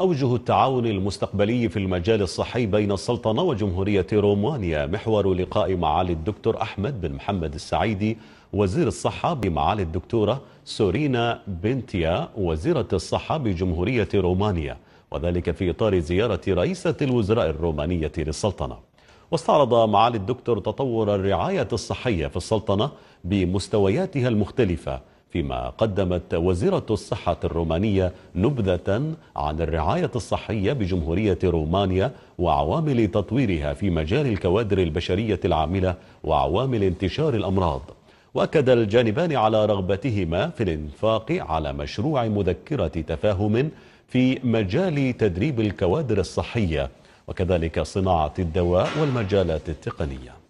أوجه التعاون المستقبلي في المجال الصحي بين السلطنة وجمهورية رومانيا محور لقاء معالي الدكتور أحمد بن محمد السعيدي وزير الصحة بمعالي الدكتورة سورينا بنتيا وزيرة الصحة بجمهورية رومانيا وذلك في إطار زيارة رئيسة الوزراء الرومانية للسلطنة واستعرض معالي الدكتور تطور الرعاية الصحية في السلطنة بمستوياتها المختلفة فيما قدمت وزيرة الصحة الرومانية نبذة عن الرعاية الصحية بجمهورية رومانيا وعوامل تطويرها في مجال الكوادر البشرية العاملة وعوامل انتشار الأمراض وأكد الجانبان على رغبتهما في الانفاق على مشروع مذكرة تفاهم في مجال تدريب الكوادر الصحية وكذلك صناعة الدواء والمجالات التقنية